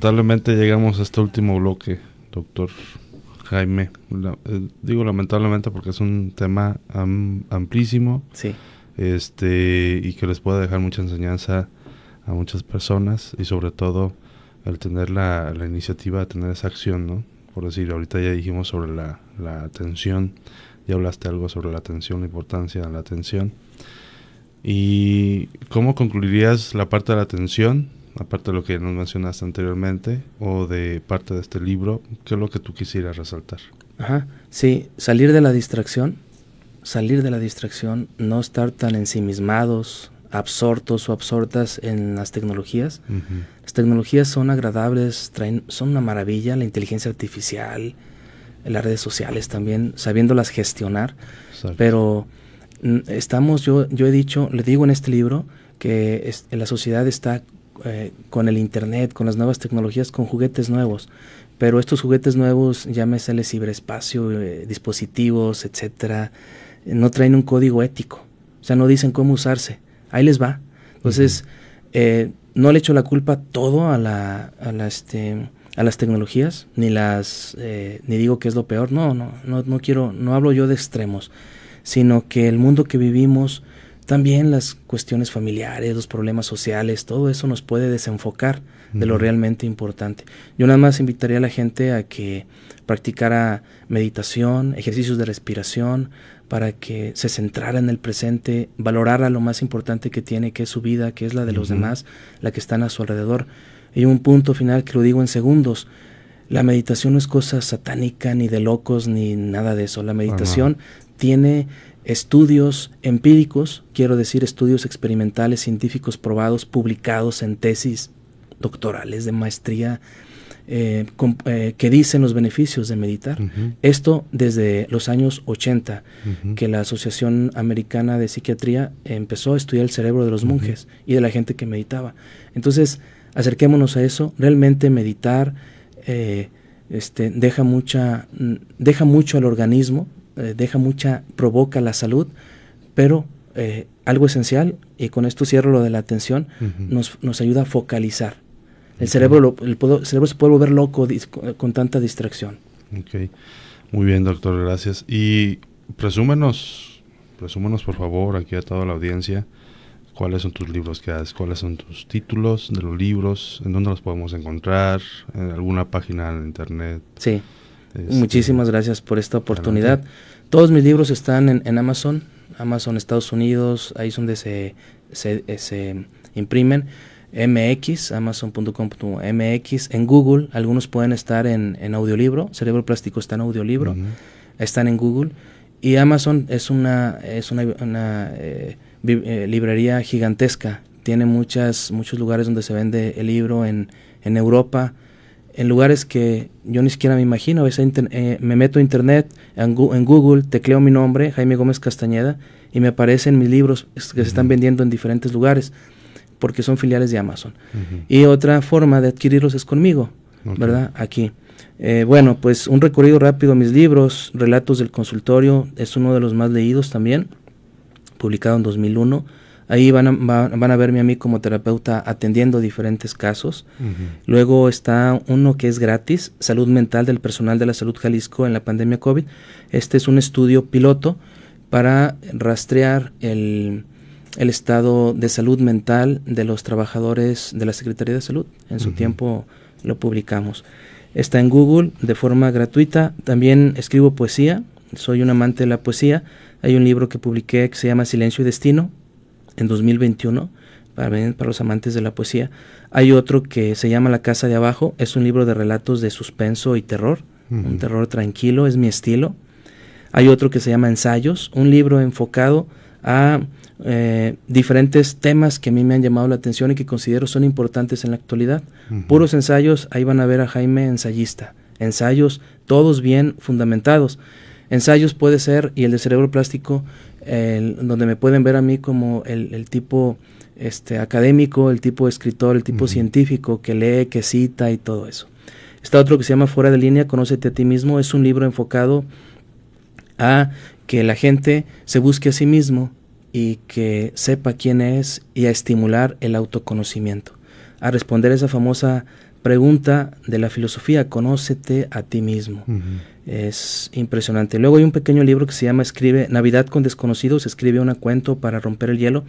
Lamentablemente llegamos a este último bloque, doctor Jaime. Eh, digo lamentablemente porque es un tema amplísimo. Este, y que les pueda dejar mucha enseñanza a muchas personas y sobre todo al tener la, iniciativa de tener esa acción, ¿no? Por decir, ahorita ya dijimos sobre la atención, ya hablaste algo sobre la atención, la importancia de la atención. ¿Y cómo concluirías la parte de la atención aparte de lo que nos mencionaste anteriormente, o de parte de este libro, ¿qué es lo que tú quisieras resaltar? Ajá, sí, salir de la distracción, salir de la distracción, no estar tan ensimismados, absortos o absortas en las tecnologías. Las tecnologías son agradables, traen, son una maravilla, la inteligencia artificial, las redes sociales también, sabiéndolas gestionar, pero mm, estamos, yo, yo he dicho, le digo en este libro, que la sociedad está eh, con el Internet, con las nuevas tecnologías, con juguetes nuevos. Pero estos juguetes nuevos, llámese el ciberespacio, eh, dispositivos, etcétera, eh, no traen un código ético. O sea, no dicen cómo usarse. Ahí les va. Entonces, no le echo la culpa todo a, la, este, las tecnologías, ni las ni digo que es lo peor. No, no, no, no quiero, no hablo yo de extremos, sino que el mundo que vivimos también las cuestiones familiares, los problemas sociales, todo eso nos puede desenfocar de lo realmente importante. Yo nada más invitaría a la gente a que practicara meditación, ejercicios de respiración, para que se centrara en el presente, valorara lo más importante que tiene, que es su vida, que es la de los demás, la que están a su alrededor. Y un punto final que lo digo en segundos. La meditación no es cosa satánica, ni de locos, ni nada de eso. La meditación tiene estudios empíricos, quiero decir estudios experimentales, científicos probados, publicados en tesis doctorales de maestría, eh, eh, que dicen los beneficios de meditar. Esto desde los años 80, que la Asociación Americana de Psiquiatría empezó a estudiar el cerebro de los monjes y de la gente que meditaba. Entonces, acerquémonos a eso. Realmente meditar eh, este, deja, mucha, mm, deja mucho al organismo eh, deja mucha, provoca la salud, pero eh, algo esencial, y con esto cierro lo de la atención, nos, nos, ayuda a focalizar. El, cerebro el, cerebro se puede volver loco con tanta distracción. Ok, muy bien doctor, gracias. Y presúmenos, presúmenos por favor aquí a toda la audiencia, cuáles son tus libros que haces, cuáles son tus títulos de los libros, en dónde los podemos encontrar, en alguna página en internet. Sí. Este, Muchísimas gracias por esta oportunidad. Todos mis libros están en, Amazon, Amazon Estados Unidos, ahí es donde se, se, eh, imprimen. MX, amazon.com.mx, en Google, algunos pueden estar en, audiolibro, Cerebro Plástico está en audiolibro, están en Google, y Amazon es una, es una, eh, eh, librería gigantesca, tiene muchas, muchos lugares donde se vende el libro en, en Europa, en lugares que yo ni siquiera me imagino. A veces eh, me meto a internet, en, Google, tecleo mi nombre, Jaime Gómez Castañeda, y me aparecen mis libros que se están vendiendo en diferentes lugares, porque son filiales de Amazon. Y otra forma de adquirirlos es conmigo, ¿verdad? Aquí. Eh, bueno, pues un recorrido rápido a mis libros, Relatos del Consultorio, es uno de los más leídos también, publicado en 2001. Ahí van a, van a verme a mí como terapeuta atendiendo diferentes casos. Luego está uno que es gratis, Salud Mental del Personal de la Salud Jalisco en la pandemia COVID. Este es un estudio piloto para rastrear el, estado de salud mental de los trabajadores de la Secretaría de Salud. En su tiempo lo publicamos. Está en Google de forma gratuita. También escribo poesía. Soy un amante de la poesía. Hay un libro que publiqué que se llama Silencio y Destino, en 2021 para, para los amantes de la poesía. Hay otro que se llama La Casa de Abajo, es un libro de relatos de suspenso y terror, un terror tranquilo, es mi estilo. Hay otro que se llama Ensayos, un libro enfocado a eh, diferentes temas que a mí me han llamado la atención y que considero son importantes en la actualidad. Puros ensayos, ahí van a ver a Jaime ensayista. Ensayos, todos bien fundamentados. Ensayos puede ser, y el de cerebro plástico donde me pueden ver a mí como el, tipo este, académico, el tipo escritor, el tipo científico que lee, que cita y todo eso. Está otro que se llama Fuera de línea, Conócete a ti mismo, es un libro enfocado a que la gente se busque a sí mismo y que sepa quién es y a estimular el autoconocimiento, a responder esa famosa pregunta de la filosofía, conócete a ti mismo. Es impresionante. Luego hay un pequeño libro que se llama Escribe Navidad con desconocidos, escribe un cuento para romper el hielo.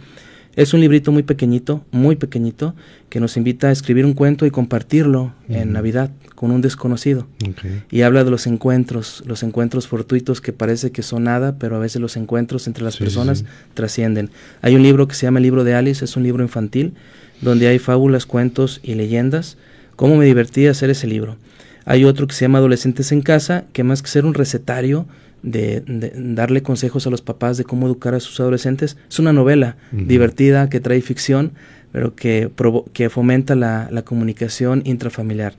Es un librito muy pequeñito, muy pequeñito, que nos invita a escribir un cuento y compartirlo en Navidad con un desconocido. Y habla de los encuentros, los encuentros fortuitos que parece que son nada, pero a veces los encuentros entre las personas trascienden. Hay un libro que se llama El libro de Alice, es un libro infantil, donde hay fábulas, cuentos y leyendas. ¿Cómo me divertí hacer ese libro? Hay otro que se llama Adolescentes en Casa, que más que ser un recetario de, darle consejos a los papás de cómo educar a sus adolescentes, es una novela divertida que trae ficción, pero que, que fomenta la, comunicación intrafamiliar.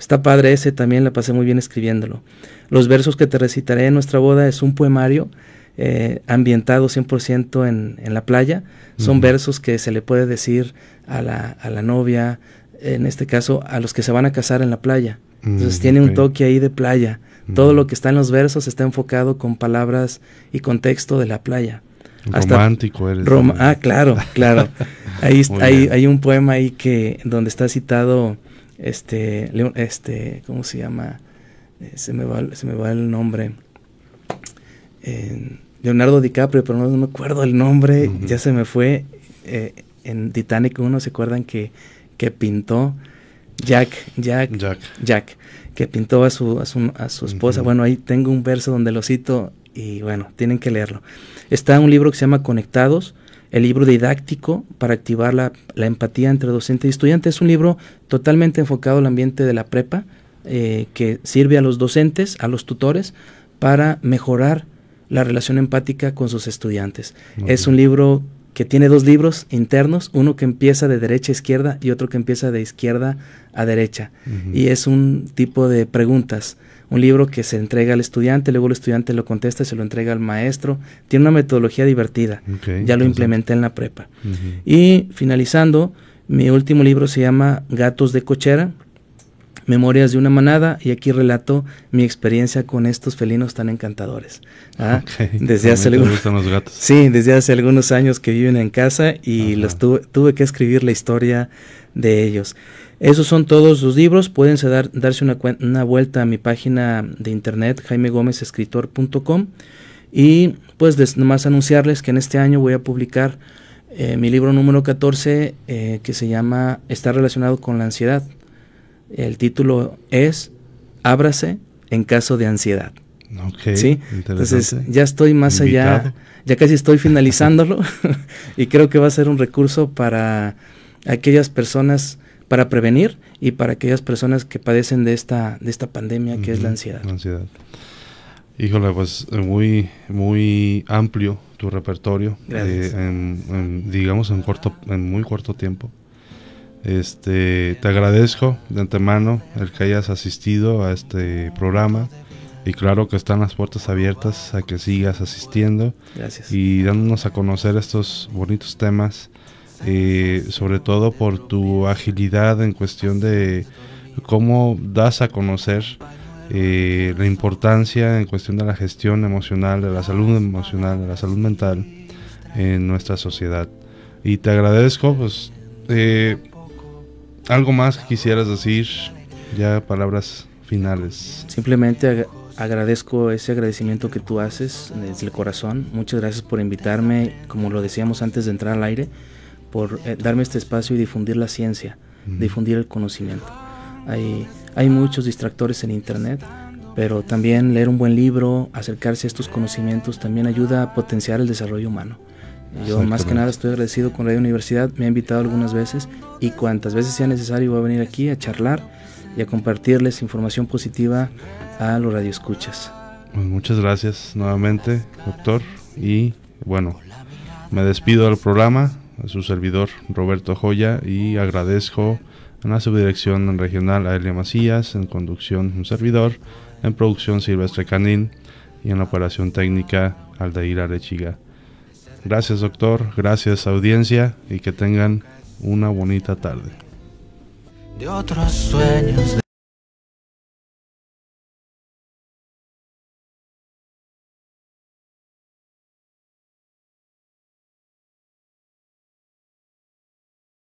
Está padre ese, también la pasé muy bien escribiéndolo. Los versos que te recitaré en nuestra boda es un poemario eh, ambientado 100% en, en la playa. Son versos que se le puede decir a la novia, en este caso a los que se van a casar en la playa. Entonces mm, tiene un toque ahí de playa. Todo mm. lo que está en los versos está enfocado con palabras y contexto de la playa. Romántico eres. ah, claro, claro. ahí hay, hay, un poema ahí que donde está citado este, este, ¿cómo se llama? Eh, se, me va, se me va el nombre. Leonardo DiCaprio, pero no, me acuerdo el nombre, ya se me fue. Eh, en Titanic 1, ¿se acuerdan que pintó? Jack, Jack, Jack, que pintó a su, a su, a su esposa. Bueno, ahí tengo un verso donde lo cito y bueno, tienen que leerlo. Está un libro que se llama Conectados, el libro didáctico para activar la, la empatía entre docente y estudiante. Es un libro totalmente enfocado al ambiente de la prepa, eh, que sirve a los docentes, a los tutores, para mejorar la relación empática con sus estudiantes. Es un libro que tiene dos libros internos, uno que empieza de derecha a izquierda y otro que empieza de izquierda a derecha. Y es un tipo de preguntas. Un libro que se entrega al estudiante, luego el estudiante lo contesta y se lo entrega al maestro. Tiene una metodología divertida. ya lo implementé en la prepa. Y finalizando, mi último libro se llama Gatos de Cochera. Memorias de una manada y aquí relato mi experiencia con estos felinos tan encantadores. ¿ah? desde hace algunos, Sí, desde hace algunos años que viven en casa y los tuve, que escribir la historia de ellos. Esos son todos los libros. Pueden darse una, vuelta a mi página de internet jaimegomezescritor.com y pues nomás anunciarles que en este año voy a publicar eh, mi libro número 14 eh, que se llama Está relacionado con la ansiedad. El título es Ábrase en caso de ansiedad. Okay, ¿Sí? Entonces ya estoy más allá, ya casi estoy finalizándolo y creo que va a ser un recurso para aquellas personas para prevenir y para aquellas personas que padecen de esta de esta pandemia que es la ansiedad. ansiedad. Híjole, pues muy muy amplio tu repertorio, eh, digamos en en muy corto tiempo. Este, te agradezco de antemano el que hayas asistido a este programa y claro que están las puertas abiertas a que sigas asistiendo y dándonos a conocer estos bonitos temas, eh, sobre todo por tu agilidad en cuestión de cómo das a conocer eh, la importancia en cuestión de la gestión emocional, de la salud emocional, de la salud mental en nuestra sociedad. Y te agradezco, pues eh, ¿Algo más que quisieras decir? Ya palabras finales. Simplemente agradezco ese agradecimiento que tú haces desde el corazón. Muchas gracias por invitarme, como lo decíamos antes de entrar al aire, por eh, darme este espacio y difundir la ciencia, difundir el conocimiento. hay muchos distractores en Internet, pero también leer un buen libro, acercarse a estos conocimientos, también ayuda a potenciar el desarrollo humano. Yo más que nada estoy agradecido con Radio Universidad, me ha invitado algunas veces y cuantas veces sea necesario voy a venir aquí a charlar y a compartirles información positiva a los radioescuchas. Pues muchas gracias nuevamente, doctor. Y bueno, me despido del programa, a su servidor Roberto Joya, y agradezco a la subdirección regional a Elia Macías, en conducción un servidor, en producción Silvestre Canín y en la operación técnica Aldair Arechiga. Gracias doctor, gracias audiencia y que tengan una bonita tarde.